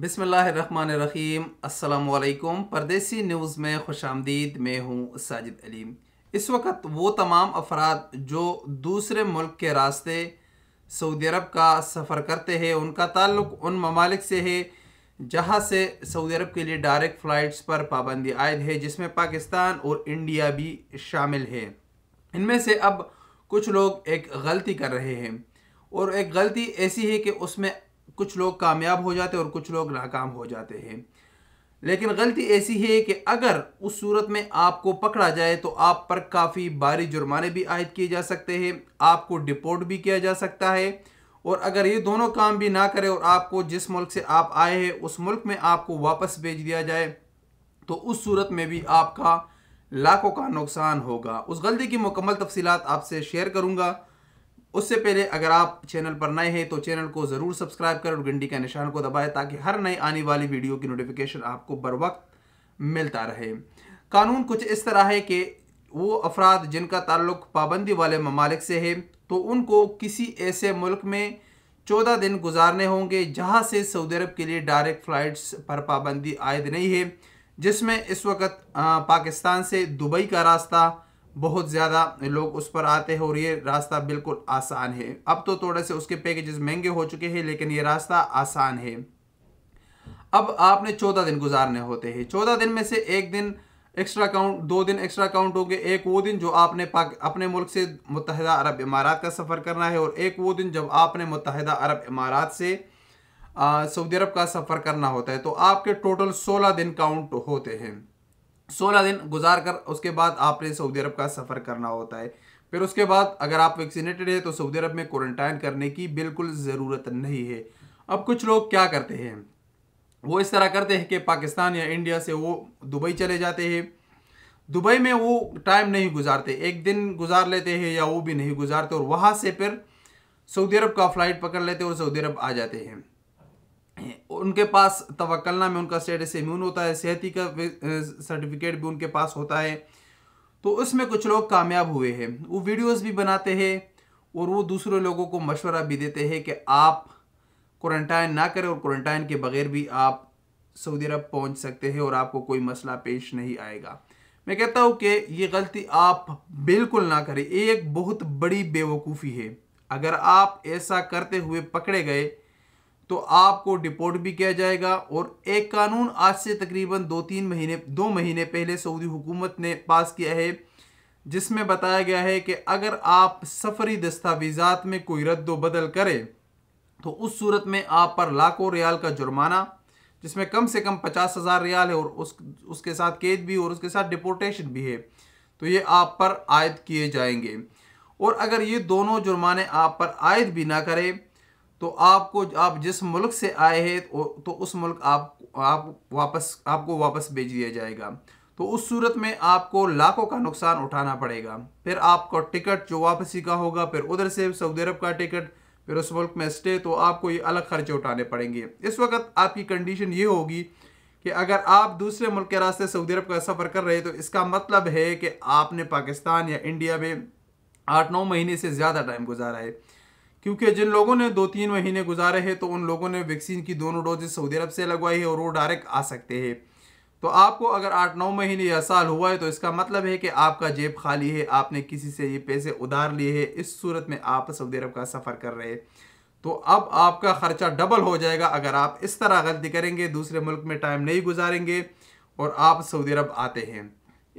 बिसमीम अल्लाम परदेसी न्यूज़ में खुश आमदीद मैं हूँ साजिद अलीम इस वक्त वो तमाम अफराद जो दूसरे मुल्क के रास्ते सऊदी अरब का सफ़र करते हैं उनका ताल्लुक उन ममालिक से है जहाँ से सऊदी अरब के लिए डायरेक्ट फ़्लाइट्स पर पाबंदी आयद है जिसमें पाकिस्तान और इंडिया भी शामिल है इनमें से अब कुछ लोग एक गलती कर रहे हैं और एक गलती ऐसी है कि उसमें कुछ लोग कामयाब हो जाते हैं और कुछ लोग नाकाम हो जाते हैं लेकिन गलती ऐसी है कि अगर उस सूरत में आपको पकड़ा जाए तो आप पर काफ़ी भारी जुर्माने भी आयद किए जा सकते हैं आपको डिपोर्ट भी किया जा सकता है और अगर ये दोनों काम भी ना करें और आपको जिस मुल्क से आप आए हैं उस मुल्क में आपको वापस भेज दिया जाए तो उस सूरत में भी आपका लाखों का नुकसान होगा उस गलती की मुकम्मल तफसीत आपसे शेयर करूँगा उससे पहले अगर आप चैनल पर नए हैं तो चैनल को ज़रूर सब्सक्राइब करें और घंटी के निशान को दबाएं ताकि हर नई आने वाली वीडियो की नोटिफिकेशन आपको बर वक्त मिलता रहे कानून कुछ इस तरह है कि वो अफराद जिनका ताल्लुक पाबंदी वाले ममालिक से है तो उनको किसी ऐसे मुल्क में चौदह दिन गुजारने होंगे जहाँ से सऊदी अरब के लिए डायरेक्ट फ़्लाइट्स पर पाबंदी आयद नहीं है जिसमें इस वक्त पाकिस्तान से दुबई का रास्ता बहुत ज़्यादा लोग उस पर आते हैं और ये रास्ता बिल्कुल आसान है अब तो थोड़े से उसके पैकेजेस महंगे हो चुके हैं लेकिन ये रास्ता आसान है अब आपने चौदह दिन गुजारने होते हैं चौदह दिन में से एक दिन एक्स्ट्रा काउंट दो दिन एक्स्ट्रा काउंट होंगे एक वो दिन जो आपने पाक अपने मुल्क से मुतहदा अरब इमारात का सफ़र करना है और एक वो दिन जब आपने मुतहदा अरब इमारात से सऊदी अरब का सफ़र करना होता है तो आपके टोटल सोलह दिन काउंट होते हैं सोलह दिन गुजार कर उसके बाद आपने सऊदी अरब का सफ़र करना होता है फिर उसके बाद अगर आप वैक्सीनेटेड है तो सऊदी अरब में क्वारंटाइन करने की बिल्कुल ज़रूरत नहीं है अब कुछ लोग क्या करते हैं वो इस तरह करते हैं कि पाकिस्तान या इंडिया से वो दुबई चले जाते हैं दुबई में वो टाइम नहीं गुजारते एक दिन गुजार लेते हैं या वो भी नहीं गुजारते और वहाँ से फिर सऊदी अरब का फ़्लाइट पकड़ लेते और सऊदी अरब आ जाते हैं उनके पास तवक्लना में उनका स्टेटस इम्यून होता है सेहती का सर्टिफिकेट भी उनके पास होता है तो उसमें कुछ लोग कामयाब हुए हैं वो वीडियोस भी बनाते हैं और वो दूसरे लोगों को मशवरा भी देते हैं कि आप क्वारंटाइन ना करें और क्वारंटाइन के बगैर भी आप सऊदी अरब पहुंच सकते हैं और आपको कोई मसला पेश नहीं आएगा मैं कहता हूँ कि ये गलती आप बिल्कुल ना करें एक बहुत बड़ी बेवकूफ़ी है अगर आप ऐसा करते हुए पकड़े गए तो आपको डिपोर्ट भी किया जाएगा और एक कानून आज से तकरीबन दो तीन महीने दो महीने पहले सऊदी हुकूमत ने पास किया है जिसमें बताया गया है कि अगर आप सफरी दस्तावेज़ा में कोई रद्द बदल करें तो उस सूरत में आप पर लाखों रियाल का जुर्माना जिसमें कम से कम पचास हज़ार रियाल है और उस उसके साथ कैद भी और उसके साथ डिपोर्टेशन भी है तो ये आप पर आयद किए जाएंगे और अगर ये दोनों जुर्माने आप पर आयद भी ना करें तो आपको आप जिस मुल्क से आए हैं तो, तो उस मुल्क आप आप वापस आपको वापस भेज दिया जाएगा तो उस सूरत में आपको लाखों का नुकसान उठाना पड़ेगा फिर आपको टिकट जो वापसी का होगा फिर उधर से सऊदी अरब का टिकट फिर उस मुल्क में स्टे तो आपको ये अलग खर्चे उठाने पड़ेंगे इस वक्त आपकी कंडीशन ये होगी कि अगर आप दूसरे मुल्क के रास्ते सऊदी अरब का सफ़र कर रहे हैं तो इसका मतलब है कि आपने पाकिस्तान या इंडिया में आठ नौ महीने से ज़्यादा टाइम गुजारा है क्योंकि जिन लोगों ने दो तीन महीने गुजारे हैं तो उन लोगों ने वैक्सीन की दोनों डोजेस सऊदी अरब से लगवाई है और वो डायरेक्ट आ सकते हैं तो आपको अगर आठ नौ महीने या साल हुआ है तो इसका मतलब है कि आपका जेब खाली है आपने किसी से ये पैसे उधार लिए हैं इस सूरत में आप सऊदी अरब का सफ़र कर रहे हैं तो अब आपका ख़र्चा डबल हो जाएगा अगर आप इस तरह गलती करेंगे दूसरे मुल्क में टाइम नहीं गुजारेंगे और आप सऊदी अरब आते हैं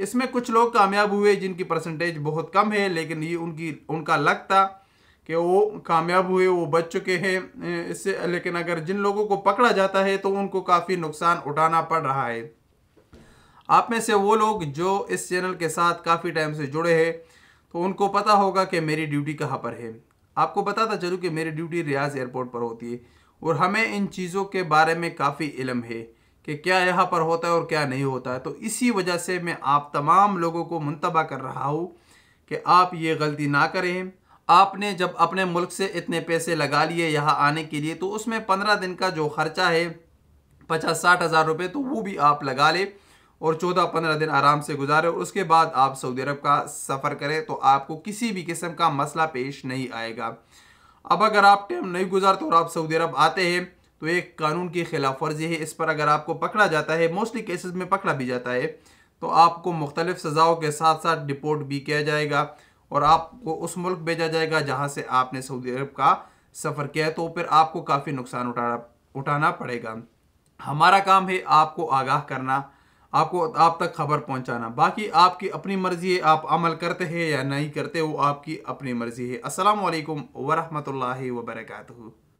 इसमें कुछ लोग कामयाब हुए जिनकी परसेंटेज बहुत कम है लेकिन ये उनकी उनका लगता था कि वो कामयाब हुए वो बच चुके हैं इससे लेकिन अगर जिन लोगों को पकड़ा जाता है तो उनको काफ़ी नुकसान उठाना पड़ रहा है आप में से वो लोग जो इस चैनल के साथ काफ़ी टाइम से जुड़े हैं तो उनको पता होगा कि मेरी ड्यूटी कहाँ पर है आपको बताता चलूँ कि मेरी ड्यूटी रियाज एयरपोर्ट पर होती है और हमें इन चीज़ों के बारे में काफ़ी इलम है कि क्या यहाँ पर होता है और क्या नहीं होता है तो इसी वजह से मैं आप तमाम लोगों को मुंतबा कर रहा हूँ कि आप ये गलती ना करें आपने जब अपने मुल्क से इतने पैसे लगा लिए यहाँ आने के लिए तो उसमें पंद्रह दिन का जो ख़र्चा है पचास साठ हज़ार रुपये तो वो भी आप लगा ले और चौदह पंद्रह दिन आराम से गुजारे और उसके बाद आप सऊदी अरब का सफ़र करें तो आपको किसी भी किस्म का मसला पेश नहीं आएगा अब अगर आप टाइम नहीं गुजारते और आप सऊदी अरब आते हैं तो एक कानून की खिलाफ वर्जी है इस पर अगर आपको पकड़ा जाता है मोस्टली केसेस में पकड़ा भी जाता है तो आपको मुख्तलिफ सज़ाओं के साथ साथ डिपोर्ट भी किया जाएगा और आपको उस मुल्क भेजा जाएगा जहां से आपने सऊदी अरब का सफ़र किया है तो फिर आपको काफ़ी नुकसान उठाना उठाना पड़ेगा हमारा काम है आपको आगाह करना आपको आप तक खबर पहुंचाना बाकी आपकी अपनी मर्ज़ी है आप अमल करते हैं या नहीं करते वो आपकी अपनी मर्ज़ी है असलकम वरहमल वर्का